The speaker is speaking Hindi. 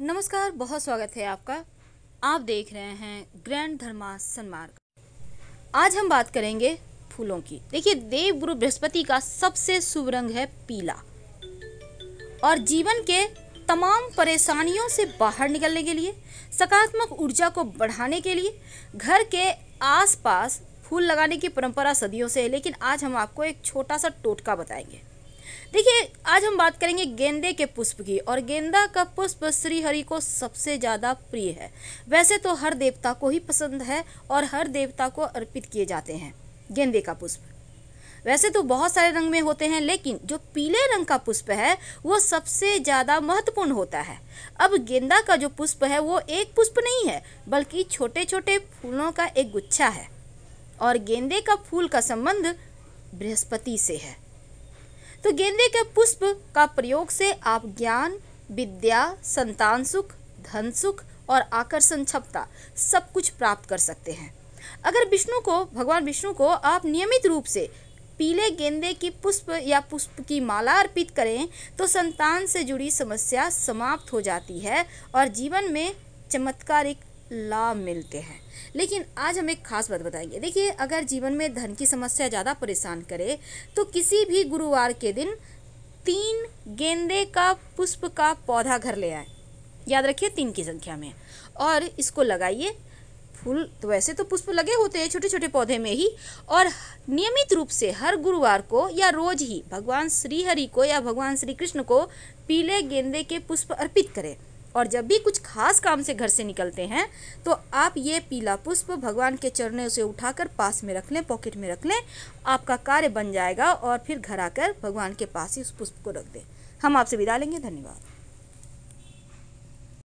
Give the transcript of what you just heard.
नमस्कार बहुत स्वागत है आपका आप देख रहे हैं ग्रैंड धर्मा सन्मार्ग आज हम बात करेंगे फूलों की देखिए देव गुरु बृहस्पति का सबसे शुभ रंग है पीला और जीवन के तमाम परेशानियों से बाहर निकलने के लिए सकारात्मक ऊर्जा को बढ़ाने के लिए घर के आसपास फूल लगाने की परंपरा सदियों से है लेकिन आज हम आपको एक छोटा सा टोटका बताएंगे देखिए आज हम बात करेंगे गेंदे के पुष्प की और गेंदा का पुष्प श्री हरि को सबसे ज़्यादा प्रिय है वैसे तो हर देवता को ही पसंद है और हर देवता को अर्पित किए जाते हैं गेंदे का पुष्प वैसे तो बहुत सारे रंग में होते हैं लेकिन जो पीले रंग का पुष्प है वो सबसे ज़्यादा महत्वपूर्ण होता है अब गेंदा का जो पुष्प है वो एक पुष्प नहीं है बल्कि छोटे छोटे फूलों का एक गुच्छा है और गेंदे का फूल का संबंध बृहस्पति से है तो गेंदे के पुष्प का प्रयोग से आप ज्ञान विद्या संतान सुख धन सुख और आकर्षण क्षमता सब कुछ प्राप्त कर सकते हैं अगर विष्णु को भगवान विष्णु को आप नियमित रूप से पीले गेंदे की पुष्प या पुष्प की माला अर्पित करें तो संतान से जुड़ी समस्या समाप्त हो जाती है और जीवन में चमत्कारिक लाभ मिलते हैं लेकिन आज हम एक खास बात बताएंगे देखिए अगर जीवन में धन की समस्या ज़्यादा परेशान करे तो किसी भी गुरुवार के दिन तीन गेंदे का पुष्प का पौधा घर ले आए याद रखिए तीन की संख्या में और इसको लगाइए फूल तो वैसे तो पुष्प लगे होते हैं छोटे छोटे पौधे में ही और नियमित रूप से हर गुरुवार को या रोज ही भगवान श्री हरि को या भगवान श्री कृष्ण को पीले गेंदे के पुष्प अर्पित करें और जब भी कुछ खास काम से घर से निकलते हैं तो आप ये पीला पुष्प भगवान के चरणों से उठाकर पास में रख लें पॉकेट में रख लें आपका कार्य बन जाएगा और फिर घर आकर भगवान के पास ही उस पुष्प को रख दें हम आपसे विदा लेंगे धन्यवाद